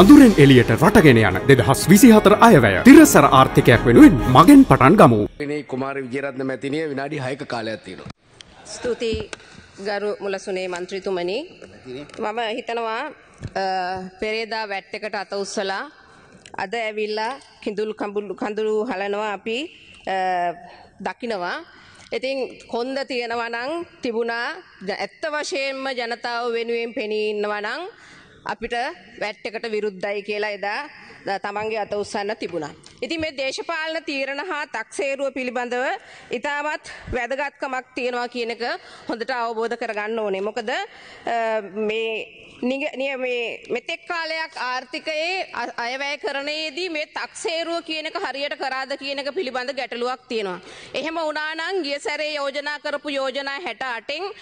අඳුරෙන් එලියට රටගෙන යන දෙදහස් විසිහතර අයවැය තිරසර ආර්ථිකයක් වෙනුවෙන් මගෙන් පටන් ගමු. කුමාර විජරත්න මැතිනිය විනාඩි හයක කාලයක් තියෙනවා. ස්තුතියි ගරු මුලසුනේ මන්ත්‍රීතුමනි. මම හිතනවා පෙරේදා වැට් එකට අත උස්සලා අද ඇවිල්ලා කිඳුල් කඹුල් කඳුළු හලනවා අපි දකිනවා. ඉතින් කොන්ද තියෙනවා නම් තිබුණා ඇත්ත වශයෙන්ම ජනතාව වෙනුවෙන් පෙනී ඉන්නවා නම් අපිට වැට් එකට විරුද්ධයි කියලා එදා තමන්ගේ අත උස්සන්න තිබුණා. ඉතින් මේ දේශපාලන තීරණ හා තක්සේරුව පිළිබඳව ඉතාමත් වැදගත්කමක් තියෙනවා කියන එක හොඳට අවබෝධ කරගන්න ඕනේ. මොකද මේ මේ මෙතෙක් කාලයක් ආර්ථිකයේ අයවැය කරණයේදී මේ තක්සේරුව කියන එක හරියට කරාද කියන එක පිළිබඳ ගැටලුවක් තියෙනවා. එහෙම වුණා නම් ගිය සැරේ යෝජනා කරපු යෝජනා 68න්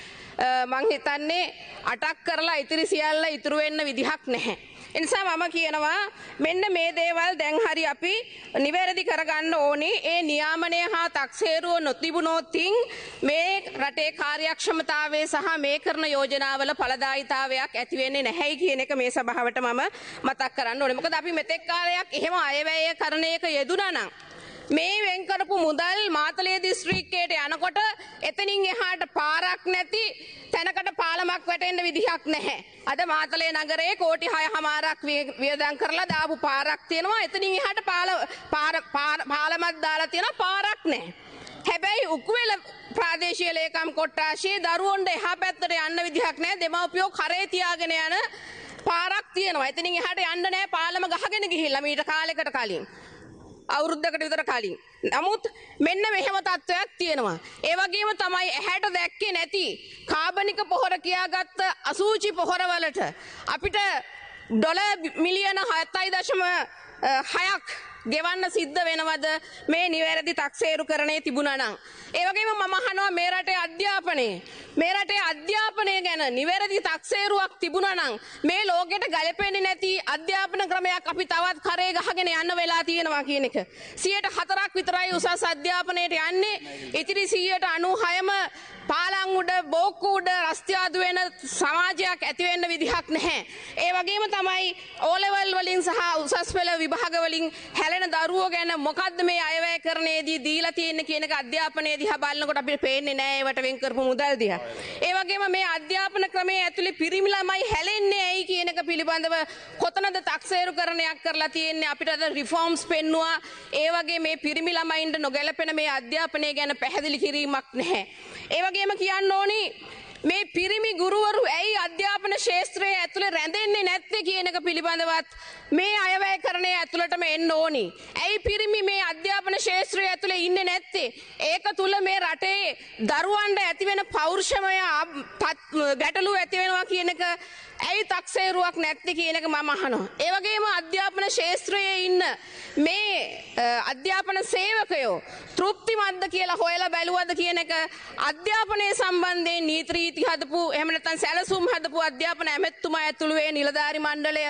මං හිතන්නේ අටක් කරලා ඉතිරි සියල්ල ඉතුරු වෙන්න විදිහක් නැහැ. එනිසා මම කියනවා මෙන්න මේ දේවල් දැන් හරි අපි නිවැරදි කරගන්න ඕනේ. ඒ නියාමනය හා තක්සේරුව නොතිබුණොත් මේ රටේ කාර්යක්ෂමතාවය සහ මේ කරන යෝජනාවල ඵලදායිතාවයක් ඇති වෙන්නේ නැහැයි කියන එක මේ සභාවට මම මතක් කරන්න ඕනේ. මොකද අපි මෙතෙක් කාලයක් එහෙම අයවැය කරන එක යෙදුණා නම් මේ වෙන් කරපු මුදල් මාතලේ දිස්ත්‍රික්කයට යනකොට එතනින් එහාට පාරක් නැති තැනකට පාලමක් වැටෙන්න විදිහක් නැහැ. අද මාතලේ නගරයේ කෝටි 6හමාරක් වියදම් කරලා දාපු පාරක් තියෙනවා. එතනින් එහාට පාලමක් දාලා තියෙනවා පාරක් නැහැ. හැබැයි උක්වෙල ප්‍රාදේශීය ලේකම් කොට්ටාශයේ දරුවන්ට එහා පැත්තට යන්න විදිහක් නැහැ. දෙමව්පියෝ කරේ තියාගෙන යන පාරක් තියෙනවා. එතනින් එහාට යන්න නැහැ පාලම ගහගෙන ගිහිල්ලා මීට කාලෙකට කලින්. අවුරුද්ධකට විතර කලින්. නමුත් මෙන්න මෙහෙම තත්ත්වයක් තියෙනවා. ඒ වගේම තමයි ඇහැට දැක්කේ නැති කාබනික පොහොර කියාගත්ත අසූචි පොහොරවලට අපිට ඩොලර් මිලියන 7.6ක් ගෙවන්න සිද්ධ වෙනවද මේ නිවැරදි තක්සේරු කරණය තිබුණනම්. ඒවගේම මම අහනවා මේ රටේ අධ්‍යාපනයේ මේ රටේ අධ්‍යාපනය ගැන නිවැරදි තක්සේරුවක් තිබුණනම් මේ ලෝකෙට ගලපෙන්නේ නැති අධ්‍යාපන ක්‍රමයක් අපි තවත් කරේ ගහගෙන යන්න වෙලා තියෙනවා කියන එක. 104ක් විතරයි උසස් අධ්‍යාපනයට යන්නේ. ඉතිරි 196ම පාලං උඩ බෝක්කු උඩ රස්තිවාදු වෙන සමාජයක් ඇති වෙන්න විදිහක් නැහැ. ඒ වගේම තමයි ඕලෙවල් වලින් සහ උසස් පෙළ විභාග වලින් හැලෙන දරුවෝ ගැන මොකද්ද මේ අයවැය කරණයේදී දීලා තියෙන්නේ කියන එක අධ්‍යාපනයේ දිහා බලනකොට අපිට පේන්නේ නැහැ ඒවට වෙන් කරපු මුදල් දිහා. ඒ වගේම මේ අධ්‍යාපන ක්‍රමයේ ඇතුලේ පිරිමි ළමයි හැලෙන්නේ ඇයි කියන එක පිළිබඳව කොතනද තක්සේරු කරණයක් කරලා තියෙන්නේ අපිට අද රිෆෝම්ස් පෙන්නවා. ඒ වගේ මේ පිරිමි ළමයින්ට නොගැලපෙන මේ අධ්‍යාපනය ගැන පැහැදිලි කිරීමක් නැහැ. ඒ වගේ වගේම කියන්න ඕනි මේ පිරිමි ගුරුවරු ඇයි අධ්‍යාපන ශේත්‍රයේ ඇතුළේ රැඳෙන්නේ නැත්තේ කියන එක පිළිබඳවත් මේ අයවැය කරණය ඇතුළටම එන්න ඕනි. ඇයි පිරිමි මේ අධ්‍යාපන ශේත්‍රය ඇතුළේ ඉන්නේ නැත්තේ? ඒක තුල මේ රටේ දරුවන්ට ඇතිවෙන පෞරුෂමය ගැටලු ඇති වෙනවා කියන එක ඇයි තක්සේරුවක් නැත්තේ කියන එක මම අහනවා. ඒ වගේම අධ්‍යාපන ශේත්‍රයේ ඉන්න මේ අධ්‍යාපන සේවකයෝ තෘප්තිමත්ද කියලා හොයලා බැලුවද කියන එක අධ්‍යාපනය සම්බන්ධයෙන් නීති රීති හදපු එහෙම නැත්නම් සැලසුම් හදපු අධ්‍යාපන ඇමැතිතුමා ඇතුළු ඒ නිලධාරි මණ්ඩලය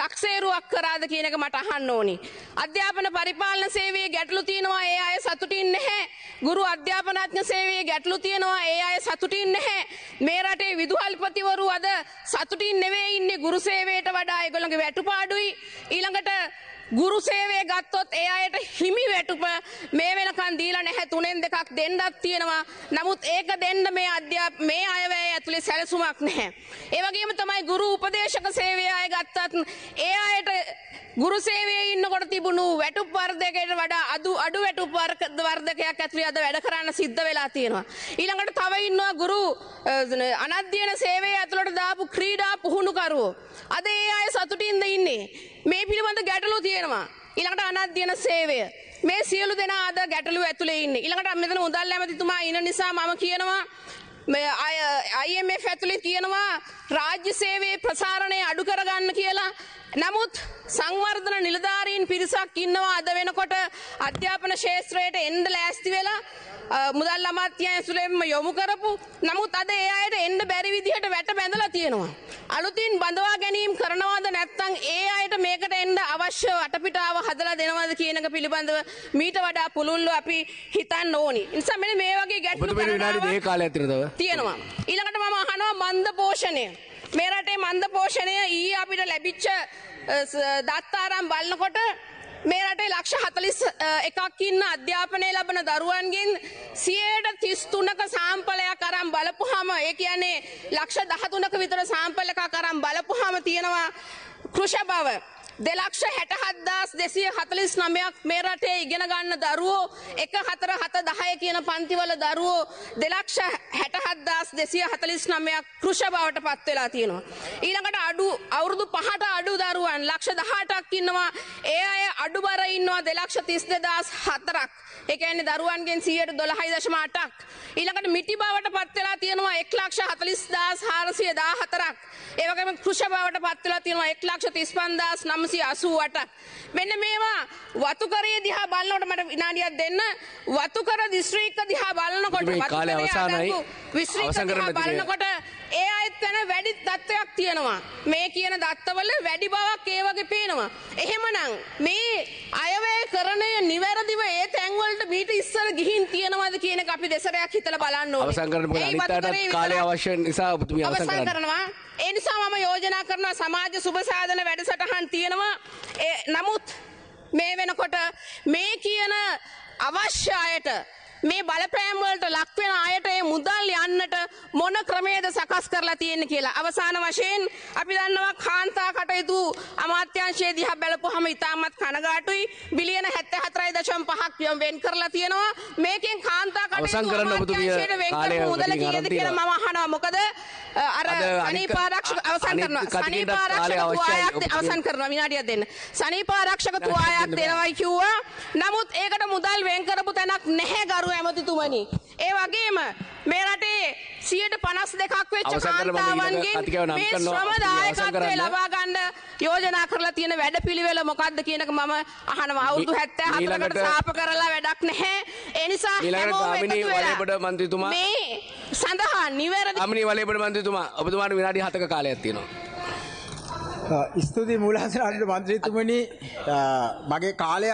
තක්සේරුවක් කරාද කියන එක මට අහන්න ඕනි. අධ්‍යාපන පරිපාලන සේවයේ ගැටලු තියෙනවා ඒ අය සතුටින් නැහැ. ගුරු අධ්‍යාපනඥ සේවයේ ගැටලු තියෙනවා ඒ අය සතුටින් නැහැ. මේ රටේ විදුහල්පතිවරු අද සතුටින් නෙවෙයි ඉන්නේ ගුරු සේවයට වඩා ඒගොල්ලන්ගේ වැටුපාඩුයි. ඊළඟට ගුරු සේවේ ගත්තොත් ඒ අයට හිමි වැටුප මේ වෙනකන් දීලා නැහැ තුනෙන් දෙකක් දෙන්නත් තියෙනවා. නමුත් ඒක දෙන්න මේ අධ්‍යාප මේ අයවැය ඇතුලේ සැලසුමක් නැහැ. ඒ වගේම තමයි ගුරු උපදේශක සේවයේ අය ගත්තත් ඒ අයට ගුරු සේවයේ ඉන්නකොට තිබුණු වැටුප් වර්ධකයට වඩා අඩු අඩු වැටුප් වර්ධකයක් ඇතුළේ අද වැඩ කරන්න සිද්ධ වෙලා තියෙනවා. ඊළඟට තව ඉන්නවා ගුරු අනධ්‍යයන සේවයේ ඇතුළේ පුහුණුකරුවෝ. අද ඒ අය සතුටින්ද ඉන්නේ. මේ පිළිබඳ ගැටලු තියෙනවා. ඊළඟට අනධ්‍යන සේවය. මේ සියලු දෙනා අද ගැටලු ඇතුලේ ඉන්නේ. ඊළඟට මෙතන මුදල් ඇමතිතුමා ඉන්න නිසා මම කියනවා IMF ඇතුළි තියෙනවා රාජ්‍ය සේවේ ප්‍රසාරණය අඩු කරගන්න කියලා. නමුත් සංවර්ධන නිලධාරීන් පිරිසක් ඉන්නවා අද වෙනකොට අධ්‍යාපන ශේත්‍රයට එන්ඩ ලෑස්ති වෙලා මුදල් අමාත්‍යය ඇසුලෙන්ම යොමු කරපු නමුත් අද ඒ අයට එන්ඩ බැරි විදිහට වැට බැඳලා තියෙනවා. අලුතින් බඳවා ගැනීම් කරනවාද නැත්නම් ඒ අයට මේකට එන්න අවශ්‍ය වටපිටාව හදලා දෙනවද කියන එක පිළිබඳව මීට වඩා පුළුල්ව අපි හිතන්න ඕනි. නිසා මෙන්න මේ වගේ ගැටලු තියෙනවා. ඊළඟට මම අහනවා මන්ද පෝෂණය. මේ රටේ මන්ද පෝෂණය ඊයේ අපිට ලැබිච්ච දත්තාරම් බලනකොට මේ රටේ ලක්ෂ හතලිස් එකක් ඉන්න අධ්‍යාපනය ලබන දරුවන්ගෙන් සියයට තිස්තුනක සාම්පලයක් බලපුහම ඒ කියන්නේ ලක්ෂ දහතුනක විතර සාම්පල් එකක් අරන් බලපුහම තියෙනවා කෘෂ බව දෙලක්ෂ හැටහත්දස් දෙසිය හතලිස් නමයක් මේ රටේ ඉගෙන ගන්න දරුවෝ එක හතර හත දහය කියන පන්තිවල දරුවෝ දෙලක්ෂ හැටහත්දස් දෙසිය හතලිස් නමයක් කෘෂ බවට පත් වෙලා තියෙනවා. ඊළඟට අඩු අවුරුදු පහට අඩු දරුවන් ලක්ෂ දහටක් ඉන්නවා ඒ අය අඩු බර ඉන්නවා දෙලක්ෂ තිස් දෙදස් හතරක් එකන්නේ දරුවන්ගෙන් සියයට දොළහයි දශමාටක්. ඊළඟට මිටි බවට පත්වෙලා තියෙනවා එක් ලක්ෂ හතලිස් දස් හාරසිය දා හතරක් ඒවගේම කෘෂ බවට පත්වෙලා තියෙනවා එක් ලක්ෂ තිස් පන්දස් නම්ස නමසි අසුවටක්. මෙන්න මේවා වතුකරේ දිහා බලන්නට මට විනාඩියක් දෙන්න වතුකර දිස්ත්‍රීක්ක දිහා බලනකොට විශ්‍රීකර බලනකොට ඒ අයත් යන වැඩි දත්වයක් තියෙනවා. මේ කියන දත්තවල වැඩි බවක් ඒ වගේ පේනවා. එහෙමනම් මේ අයවැය මීට ඉස්සර ගිහින් තියෙනවද කියන එක අපි දෙසරයක් හිතලා බලන්න ඕනේ. අවසන් කරන්න මොකද අනිත් කාලය අවශ්‍ය නිසා ඔබතුමිය අවසන් කරනවා. ඒ නිසා මම යෝජනා කරනවා සමාජ සුබසාධන වැඩසටහන් තියෙනවා. නමුත් මේ වෙනකොට මේ කියන අවශ්‍ය අයට මේ බලපෑම් වලට ලක් වෙන අයට මේ මුදල් යන්නට මොන ක්‍රමයේද සකස් කරලා තියෙන්නේ කියලා. අවසාන වශයෙන් අපි දන්නවා කාන්තා කටයුතු අමාත්‍යාංශයේ දිහා බලපුවහම ඉතාමත් කනගාටුයි. බිලියන 74.5ක් වෙන් කරලා තියෙනවා. මේකෙන් කාන්තා කටයුතු අමාත්‍යාංශයට වෙන් කරපු මුදල කීයද කියලා මම අහනවා. මොකද අර සනීපාරක්ෂක අවසන් කරනවා. සනීපාරක්ෂක තුවායක් අවසන් කරනවා. විනාඩියක් දෙන්න. සනීපාරක්ෂක තුවායක් දෙනවයි කිව්වා. නමුත් ඒකට මුදල් වෙන් කරපු තැනක් නැහැ ගරු ගරු ඇමතිතුමනි. ඒ වගේම මේ රටේ 52ක් වෙච්ච කාන්තාවන්ගෙන් මේ ශ්‍රම දායකත්වය ලබා ගන්න යෝජනා කරලා තියෙන වැඩපිළිවෙල මොකක්ද කියන එක මම අහනවා. අවුරුදු 74කට සාප කරලා වැඩක් නැහැ. ඒ නිසා හැමෝම එකතු වෙලා මේ සඳහා නිවැරදි අමිනී වලේපොඩ මන්ත්‍රීතුමා ඔබතුමාට විනාඩි 7ක කාලයක් තියෙනවා. ස්තුති මූලාසරට මන්ත්‍රීතුමනි මගේ කාලය